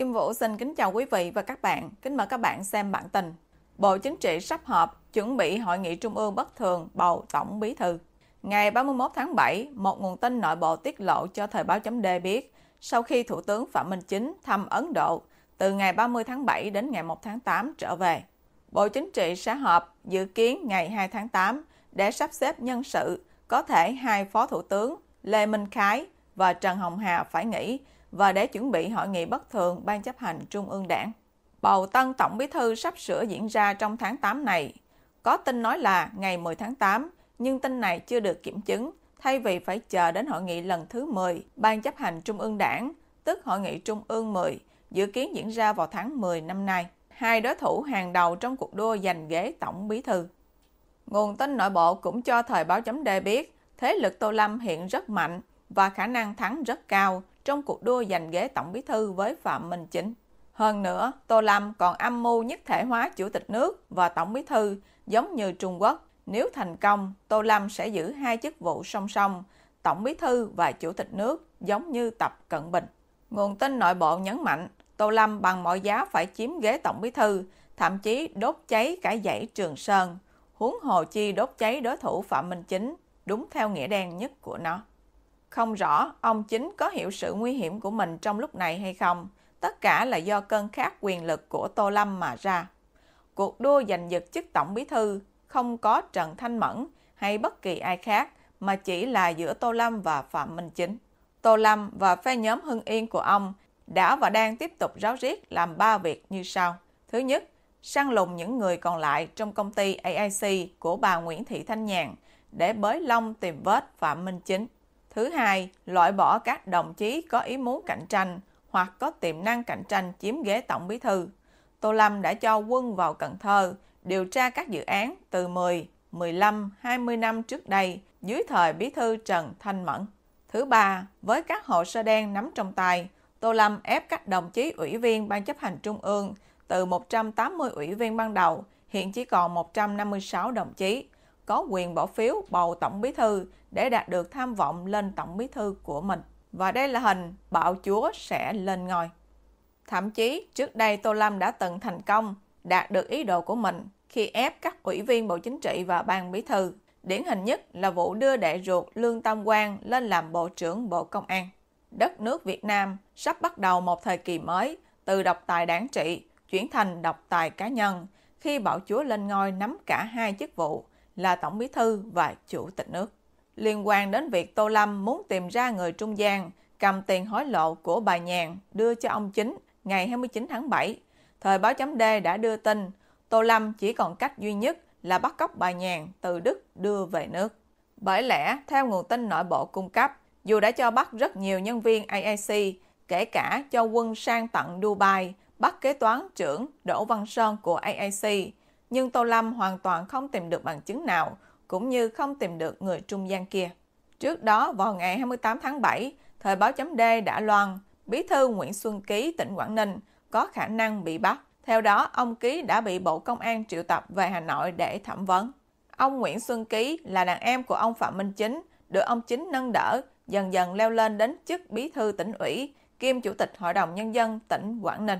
Kim Vũ xin kính chào quý vị và các bạn. Kính mời các bạn xem bản tin. Bộ Chính trị sắp họp chuẩn bị hội nghị trung ương bất thường bầu tổng bí thư. Ngày 31 tháng 7, một nguồn tin nội bộ tiết lộ cho Thời báo chấm biết, sau khi Thủ tướng Phạm Minh Chính thăm Ấn Độ từ ngày 30 tháng 7 đến ngày 1 tháng 8 trở về, Bộ Chính trị sẽ họp dự kiến ngày 2 tháng 8 để sắp xếp nhân sự có thể hai Phó Thủ tướng Lê Minh Khái và Trần Hồng Hà phải nghỉ và để chuẩn bị hội nghị bất thường Ban chấp hành Trung ương Đảng. Bầu tân Tổng Bí Thư sắp sửa diễn ra trong tháng 8 này. Có tin nói là ngày 10 tháng 8, nhưng tin này chưa được kiểm chứng, thay vì phải chờ đến hội nghị lần thứ 10 Ban chấp hành Trung ương Đảng, tức Hội nghị Trung ương 10, dự kiến diễn ra vào tháng 10 năm nay. Hai đối thủ hàng đầu trong cuộc đua giành ghế Tổng Bí Thư. Nguồn tin nội bộ cũng cho thời báo chấm đề biết thế lực Tô Lâm hiện rất mạnh và khả năng thắng rất cao trong cuộc đua giành ghế tổng bí thư với Phạm Minh Chính. Hơn nữa, Tô Lâm còn âm mưu nhất thể hóa chủ tịch nước và tổng bí thư giống như Trung Quốc. Nếu thành công, Tô Lâm sẽ giữ hai chức vụ song song, tổng bí thư và chủ tịch nước giống như Tập Cận Bình. Nguồn tin nội bộ nhấn mạnh, Tô Lâm bằng mọi giá phải chiếm ghế tổng bí thư, thậm chí đốt cháy cả dãy Trường Sơn, huống hồ chi đốt cháy đối thủ Phạm Minh Chính, đúng theo nghĩa đen nhất của nó. Không rõ ông chính có hiểu sự nguy hiểm của mình trong lúc này hay không. Tất cả là do cơn khát quyền lực của Tô Lâm mà ra. Cuộc đua giành giật chức tổng bí thư không có Trần Thanh Mẫn hay bất kỳ ai khác mà chỉ là giữa Tô Lâm và Phạm Minh Chính. Tô Lâm và phe nhóm Hưng Yên của ông đã và đang tiếp tục ráo riết làm ba việc như sau. Thứ nhất, săn lùng những người còn lại trong công ty AIC của bà Nguyễn Thị Thanh Nhàn để bới lông tìm vết Phạm Minh Chính. Thứ hai, loại bỏ các đồng chí có ý muốn cạnh tranh hoặc có tiềm năng cạnh tranh chiếm ghế tổng bí thư. Tô Lâm đã cho quân vào Cần Thơ điều tra các dự án từ 10, 15, 20 năm trước đây dưới thời bí thư Trần Thanh Mẫn. Thứ ba, với các hồ sơ đen nắm trong tay, Tô Lâm ép các đồng chí ủy viên Ban chấp hành Trung ương từ 180 ủy viên ban đầu, hiện chỉ còn 156 đồng chí, có quyền bỏ phiếu bầu tổng bí thư để đạt được tham vọng lên tổng bí thư của mình. Và đây là hình bạo chúa sẽ lên ngôi. Thậm chí trước đây Tô Lâm đã từng thành công đạt được ý đồ của mình khi ép các ủy viên Bộ Chính trị và Ban Bí thư. Điển hình nhất là vụ đưa đệ ruột Lương Tam Quang lên làm Bộ trưởng Bộ Công an. Đất nước Việt Nam sắp bắt đầu một thời kỳ mới từ độc tài đảng trị chuyển thành độc tài cá nhân khi bảo chúa lên ngôi nắm cả hai chức vụ là Tổng Bí Thư và Chủ tịch nước. Liên quan đến việc Tô Lâm muốn tìm ra người trung gian cầm tiền hối lộ của bà Nhàn đưa cho ông Chính ngày 29 tháng 7, thời báo chấm D đã đưa tin Tô Lâm chỉ còn cách duy nhất là bắt cóc bà Nhàn từ Đức đưa về nước. Bởi lẽ, theo nguồn tin nội bộ cung cấp, dù đã cho bắt rất nhiều nhân viên AIC, kể cả cho quân sang tận Dubai, bắt kế toán trưởng Đỗ Văn Sơn của AIC, nhưng Tô Lâm hoàn toàn không tìm được bằng chứng nào, cũng như không tìm được người trung gian kia. Trước đó, vào ngày 28 tháng 7, thời báo chấm D đã loan, bí thư Nguyễn Xuân Ký tỉnh Quảng Ninh có khả năng bị bắt. Theo đó, ông Ký đã bị Bộ Công an triệu tập về Hà Nội để thẩm vấn. Ông Nguyễn Xuân Ký là đàn em của ông Phạm Minh Chính, được ông Chính nâng đỡ, dần dần leo lên đến chức bí thư tỉnh ủy, kiêm chủ tịch Hội đồng Nhân dân tỉnh Quảng Ninh.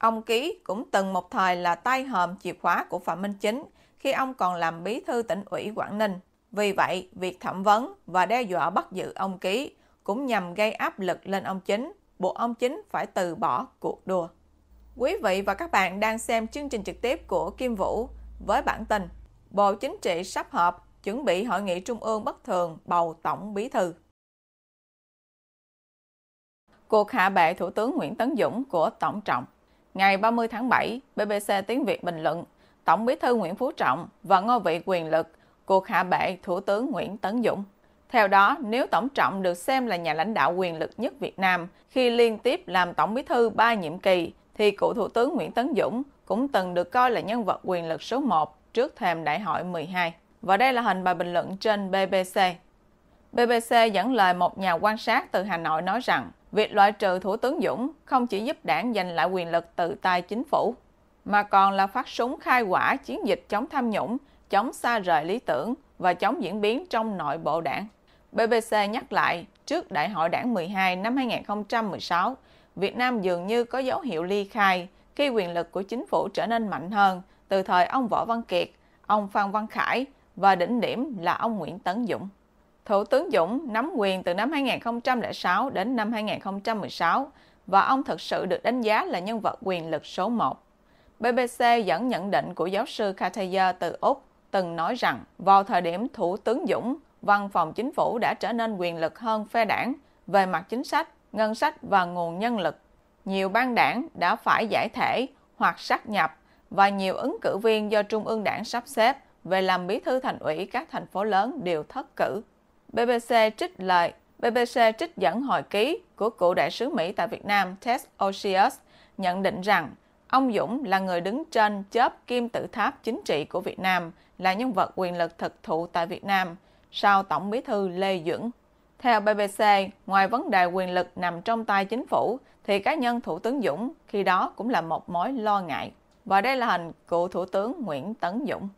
Ông Ký cũng từng một thời là tay hòm chìa khóa của Phạm Minh Chính khi ông còn làm bí thư tỉnh ủy Quảng Ninh. Vì vậy, việc thẩm vấn và đe dọa bắt giữ ông Ký cũng nhằm gây áp lực lên ông Chính, buộc ông Chính phải từ bỏ cuộc đua. Quý vị và các bạn đang xem chương trình trực tiếp của Kim Vũ với bản tin Bộ Chính trị sắp họp chuẩn bị hội nghị trung ương bất thường bầu tổng bí thư. Cuộc hạ bệ Thủ tướng Nguyễn Tấn Dũng của Tổng trọng Ngày 30 tháng 7, BBC Tiếng Việt bình luận Tổng bí thư Nguyễn Phú Trọng và ngôi vị quyền lực cuộc hạ bệ Thủ tướng Nguyễn Tấn Dũng. Theo đó, nếu Tổng Trọng được xem là nhà lãnh đạo quyền lực nhất Việt Nam khi liên tiếp làm Tổng bí thư ba nhiệm kỳ, thì cựu Thủ tướng Nguyễn Tấn Dũng cũng từng được coi là nhân vật quyền lực số 1 trước thềm đại hội 12. Và đây là hình bài bình luận trên BBC. BBC dẫn lời một nhà quan sát từ Hà Nội nói rằng, Việc loại trừ Thủ tướng Dũng không chỉ giúp đảng giành lại quyền lực từ tay chính phủ, mà còn là phát súng khai quả chiến dịch chống tham nhũng, chống xa rời lý tưởng và chống diễn biến trong nội bộ đảng. BBC nhắc lại, trước Đại hội đảng 12 năm 2016, Việt Nam dường như có dấu hiệu ly khai khi quyền lực của chính phủ trở nên mạnh hơn từ thời ông Võ Văn Kiệt, ông Phan Văn Khải và đỉnh điểm là ông Nguyễn Tấn Dũng. Thủ tướng Dũng nắm quyền từ năm 2006 đến năm 2016 và ông thực sự được đánh giá là nhân vật quyền lực số 1. BBC dẫn nhận định của giáo sư Kataya từ Úc từng nói rằng vào thời điểm Thủ tướng Dũng, văn phòng chính phủ đã trở nên quyền lực hơn phe đảng về mặt chính sách, ngân sách và nguồn nhân lực. Nhiều ban đảng đã phải giải thể hoặc sát nhập và nhiều ứng cử viên do Trung ương đảng sắp xếp về làm bí thư thành ủy các thành phố lớn đều thất cử. BBC trích lời BBC trích dẫn hồi ký của cựu đại sứ Mỹ tại Việt Nam Ted Osius nhận định rằng ông Dũng là người đứng trên chớp kim tự tháp chính trị của Việt Nam, là nhân vật quyền lực thực thụ tại Việt Nam sau Tổng bí thư Lê Duẩn. Theo BBC, ngoài vấn đề quyền lực nằm trong tay chính phủ, thì cá nhân Thủ tướng Dũng khi đó cũng là một mối lo ngại. Và đây là hình cựu Thủ tướng Nguyễn Tấn Dũng.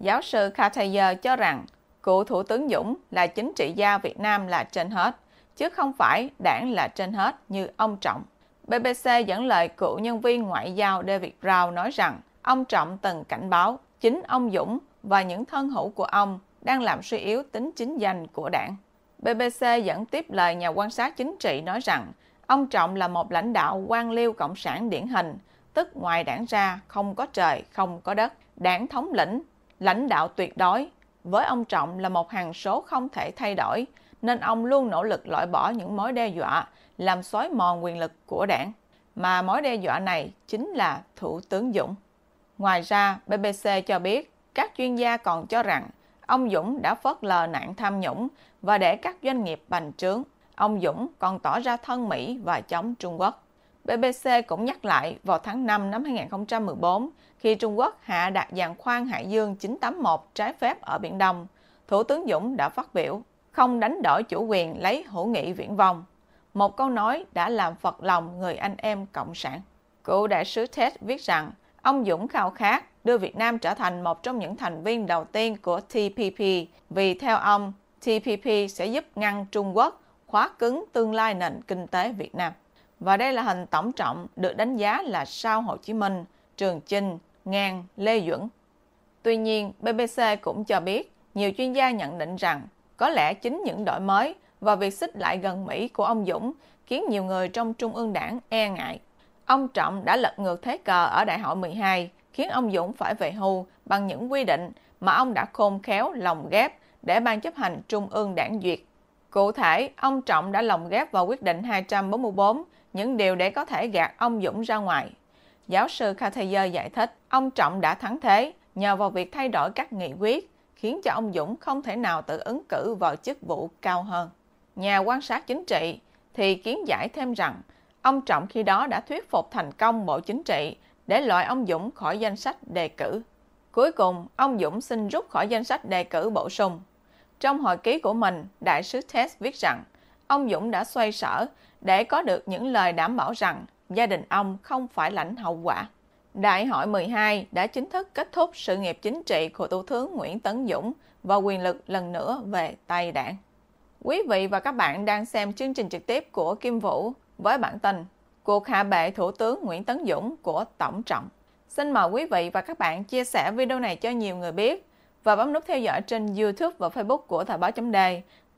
Giáo sư Cartier cho rằng Cựu Thủ tướng Dũng là chính trị gia Việt Nam là trên hết, chứ không phải đảng là trên hết như ông Trọng. BBC dẫn lời cựu nhân viên ngoại giao David Brown nói rằng ông Trọng từng cảnh báo chính ông Dũng và những thân hữu của ông đang làm suy yếu tính chính danh của đảng. BBC dẫn tiếp lời nhà quan sát chính trị nói rằng ông Trọng là một lãnh đạo quan liêu cộng sản điển hình, tức ngoài đảng ra không có trời, không có đất, đảng thống lĩnh, lãnh đạo tuyệt đối, với ông Trọng là một hàng số không thể thay đổi, nên ông luôn nỗ lực loại bỏ những mối đe dọa, làm xói mòn quyền lực của đảng. Mà mối đe dọa này chính là Thủ tướng Dũng. Ngoài ra, BBC cho biết các chuyên gia còn cho rằng ông Dũng đã phớt lờ nạn tham nhũng và để các doanh nghiệp bành trướng. Ông Dũng còn tỏ ra thân Mỹ và chống Trung Quốc. BBC cũng nhắc lại vào tháng 5 năm 2014 khi Trung Quốc hạ đặt giàn khoan Hải Dương 981 trái phép ở Biển Đông, Thủ tướng Dũng đã phát biểu không đánh đổi chủ quyền lấy hữu nghị viễn vong. Một câu nói đã làm phật lòng người anh em cộng sản. Cựu đại sứ Ted viết rằng ông Dũng khao khát đưa Việt Nam trở thành một trong những thành viên đầu tiên của TPP vì theo ông, TPP sẽ giúp ngăn Trung Quốc khóa cứng tương lai nền kinh tế Việt Nam. Và đây là hình tổng trọng được đánh giá là sau Hồ Chí Minh, Trường Chinh, Ngang, Lê Duẩn. Tuy nhiên, BBC cũng cho biết nhiều chuyên gia nhận định rằng có lẽ chính những đổi mới và việc xích lại gần Mỹ của ông Dũng khiến nhiều người trong Trung ương đảng e ngại. Ông Trọng đã lật ngược thế cờ ở đại hội 12, khiến ông Dũng phải về hưu bằng những quy định mà ông đã khôn khéo lồng ghép để ban chấp hành Trung ương đảng duyệt. Cụ thể, ông Trọng đã lồng ghép vào quyết định 244 những điều để có thể gạt ông Dũng ra ngoài. Giáo sư Cartier giải thích, ông Trọng đã thắng thế nhờ vào việc thay đổi các nghị quyết, khiến cho ông Dũng không thể nào tự ứng cử vào chức vụ cao hơn. Nhà quan sát chính trị thì kiến giải thêm rằng, ông Trọng khi đó đã thuyết phục thành công Bộ Chính trị để loại ông Dũng khỏi danh sách đề cử. Cuối cùng, ông Dũng xin rút khỏi danh sách đề cử bổ sung. Trong hồi ký của mình, đại sứ Tess viết rằng ông Dũng đã xoay sở để có được những lời đảm bảo rằng gia đình ông không phải lãnh hậu quả. Đại hội 12 đã chính thức kết thúc sự nghiệp chính trị của Thủ tướng Nguyễn Tấn Dũng và quyền lực lần nữa về tay đảng. Quý vị và các bạn đang xem chương trình trực tiếp của Kim Vũ với bản tin Cuộc hạ bệ Thủ tướng Nguyễn Tấn Dũng của Tổng Trọng. Xin mời quý vị và các bạn chia sẻ video này cho nhiều người biết và bấm nút theo dõi trên YouTube và Facebook của Thời báo chấm đề